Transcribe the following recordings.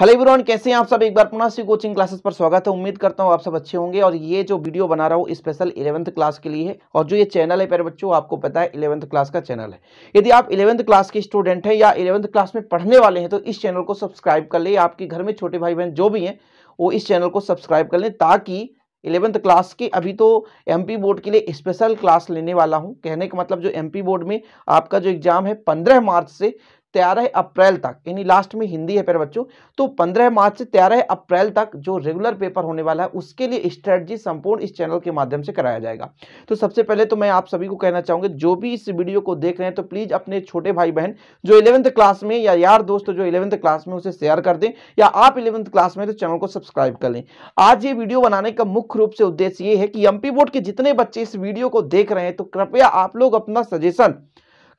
hello everyone कैसे हैं आप सब एक बार पुनः सी कोचिंग क्लासेस पर स्वागत है उम्मीद करता हूँ आप सब अच्छे होंगे और ये जो वीडियो बना रहा हूं स्पेशल इलेवंथ क्लास के लिए है और जो ये चैनल है प्यारे बच्चों आपको पता है इलेवंथ क्लास का चैनल है यदि आप इलेवंथ क्लास के स्टूडेंट हैं या इलेवंथ क्लास में पढ़ने वाले हैं तो इस चैनल को सब्सक्राइब कर लें आपके घर में छोटे भाई बहन जो भी हैं वो इस चैनल को सब्सक्राइब कर लें ताकि इलेवंथ क्लास के अभी तो एम बोर्ड के लिए स्पेशल क्लास लेने वाला हूँ कहने का मतलब जो एम बोर्ड में आपका जो एग्ज़ाम है पंद्रह मार्च से तेरह अप्रैल तक यानी लास्ट में हिंदी है प्यारे बच्चों तो पंद्रह मार्च से तेरह अप्रैल तक जो रेगुलर पेपर होने वाला है उसके लिए स्ट्रेटजी संपूर्ण इस चैनल के माध्यम से कराया जाएगा तो सबसे पहले तो मैं आप सभी को कहना चाहूंगा जो भी इस वीडियो को देख रहे हैं तो प्लीज़ अपने छोटे भाई बहन जो इलेवंथ क्लास में या यार दोस्त जो इलेवंथ क्लास में उसे शेयर कर दें या आप इलेवंथ क्लास में तो चैनल को सब्सक्राइब कर लें आज ये वीडियो बनाने का मुख्य रूप से उद्देश्य ये है कि एमपी बोर्ड के जितने बच्चे इस वीडियो को देख रहे हैं तो कृपया आप लोग अपना सजेशन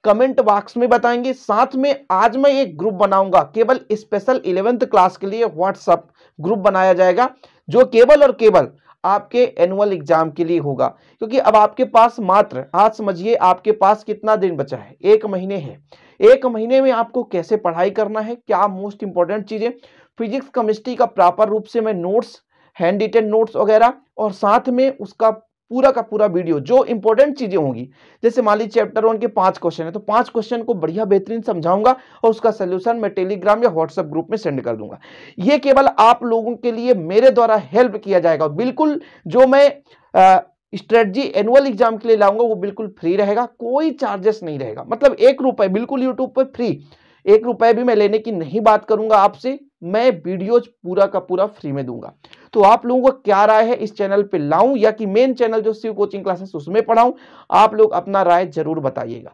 कमेंट बॉक्स में बताएंगे साथ में आज मैं एक ग्रुप बनाऊंगा केवल स्पेशल इलेवेंथ क्लास के लिए व्हाट्सअप ग्रुप बनाया जाएगा जो केवल और केवल आपके एनुअल एग्जाम के लिए होगा क्योंकि अब आपके पास मात्र आज समझिए आपके पास कितना दिन बचा है एक महीने है एक महीने में आपको कैसे पढ़ाई करना है क्या मोस्ट इंपॉर्टेंट चीज़ें फिजिक्स केमिस्ट्री का प्रॉपर रूप से मैं नोट्स हैंड रिटेन नोट्स वगैरह और साथ में उसका पूरा का पूरा वीडियो जो इंपॉर्टेंट चीजें होंगी जैसे मान लीजिए चैप्टर वन के पांच क्वेश्चन है तो पांच क्वेश्चन को बढ़िया बेहतरीन समझाऊंगा और उसका सोल्यूशन मैं टेलीग्राम या व्हाट्सएप ग्रुप में सेंड कर दूंगा ये केवल आप लोगों के लिए मेरे द्वारा हेल्प किया जाएगा बिल्कुल जो मैं आ, स्ट्रेटजी एनुअल एग्जाम के लिए लाऊंगा वो बिल्कुल फ्री रहेगा कोई चार्जेस नहीं रहेगा मतलब एक रुपए बिल्कुल यूट्यूब पर फ्री एक रुपए भी मैं लेने की नहीं बात करूंगा आपसे मैं वीडियोज पूरा का पूरा फ्री में दूंगा तो आप लोगों को क्या राय है इस चैनल पे लाऊं या कि मेन चैनल जो शिव कोचिंग क्लासेस उसमें पढ़ाऊं आप लोग अपना राय जरूर बताइएगा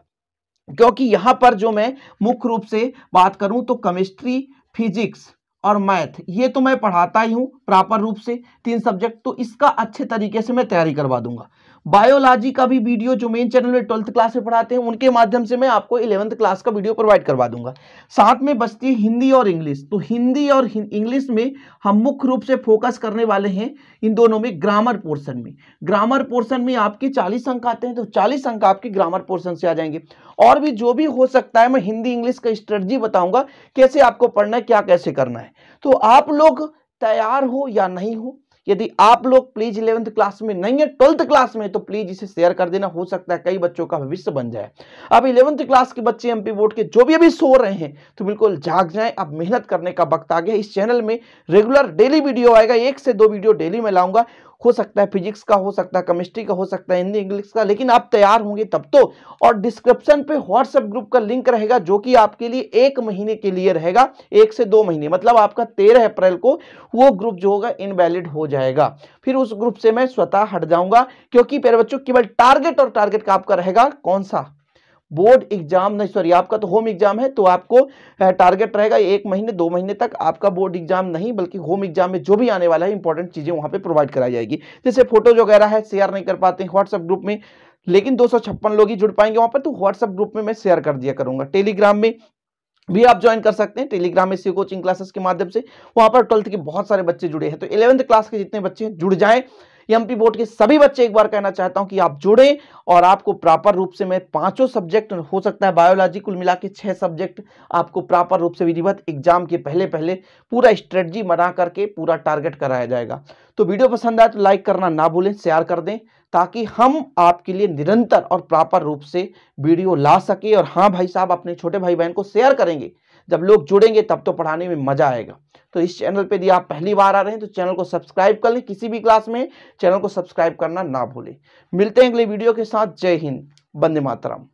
क्योंकि यहां पर जो मैं मुख्य रूप से बात करूं तो केमिस्ट्री फिजिक्स और मैथ ये तो मैं पढ़ाता ही हूँ प्रॉपर रूप से तीन सब्जेक्ट तो इसका अच्छे तरीके से मैं तैयारी करवा दूंगा बायोलॉजी का भी वीडियो जो मेन चैनल में ट्वेल्थ क्लास में पढ़ाते हैं उनके माध्यम से मैं आपको इलेवंथ क्लास का वीडियो प्रोवाइड करवा दूंगा साथ में बचती है हिंदी और इंग्लिश तो हिंदी और इंग्लिश में हम मुख्य रूप से फोकस करने वाले हैं इन दोनों में ग्रामर पोर्सन में ग्रामर पोर्सन में आपके चालीस अंक आते हैं तो चालीस अंक आपके ग्रामर पोर्सन से आ जाएंगे और भी जो भी हो सकता है मैं हिंदी इंग्लिश का स्ट्रेटजी बताऊंगा कैसे आपको पढ़ना है क्या कैसे करना है तो आप लोग तैयार हो या नहीं हो यदि आप लोग प्लीज इलेवंथ क्लास में नहीं है ट्वेल्थ क्लास में तो प्लीज इसे शेयर कर देना हो सकता है कई बच्चों का भविष्य बन जाए अब इलेवंथ क्लास के बच्चे एमपी बोर्ड के जो भी अभी सो रहे हैं तो बिल्कुल जाग जाए अब मेहनत करने का वक्त आ गया इस चैनल में रेगुलर डेली वीडियो आएगा एक से दो वीडियो डेली में लाऊंगा हो सकता है फिजिक्स का हो सकता है केमिस्ट्री का हो सकता है हिंदी इंग्लिश का लेकिन आप तैयार होंगे तब तो और डिस्क्रिप्शन पे व्हाट्सएप ग्रुप का लिंक रहेगा जो कि आपके लिए एक महीने के लिए रहेगा एक से दो महीने मतलब आपका तेरह अप्रैल को वो ग्रुप जो होगा इनवैलिड हो जाएगा फिर उस ग्रुप से मैं स्वतः हट जाऊंगा क्योंकि पेरे बच्चों केवल टारगेट और टारगेट का आपका रहेगा कौन सा बोर्ड एग्जाम नहीं सॉरी आपका तो होम एग्जाम है तो आपको टारगेट रहेगा एक महीने दो महीने तक आपका बोर्ड एग्जाम नहीं बल्कि होम एग्जाम में जो भी आने वाला है इंपॉर्टेंट चीज़ें वहां पर प्रोवाइड कराई जाएगी जैसे फोटोज वगैरह है शेयर नहीं कर पाते हैं ग्रुप में लेकिन दो लोग ही जुड़ पाएंगे वहां पर तो व्हाट्सएप ग्रुप में मैं शेयर कर दिया करूंगा टेलीग्राम में भी आप ज्वाइन कर सकते हैं टेलीग्राम में सी कोचिंग क्लासेस के माध्यम से वहां पर ट्वेल्थ के बहुत सारे बच्चे जुड़े हैं तो इलेवंथ क्लास के जितने बच्चे जुड़ जाएं एमपी बोर्ड के सभी बच्चे एक बार कहना चाहता हूं कि आप जुड़े और आपको प्रॉपर रूप से मैं पांचों सब्जेक्ट हो सकता है बायोलॉजी कुल मिला के छह सब्जेक्ट आपको प्रॉपर रूप से विधिवत एग्जाम के पहले पहले पूरा स्ट्रेटजी बना करके पूरा टारगेट कराया जाएगा तो वीडियो पसंद आए तो लाइक करना ना भूलें शेयर कर दें ताकि हम आपके लिए निरंतर और प्रॉपर रूप से वीडियो ला सके और हाँ भाई साहब अपने छोटे भाई बहन को शेयर करेंगे जब लोग जुड़ेंगे तब तो पढ़ाने में मजा आएगा तो इस चैनल पे यदि आप पहली बार आ रहे हैं तो चैनल को सब्सक्राइब कर लें किसी भी क्लास में चैनल को सब्सक्राइब करना ना भूलें मिलते हैं अगले वीडियो के साथ जय हिंद बंदे मातरम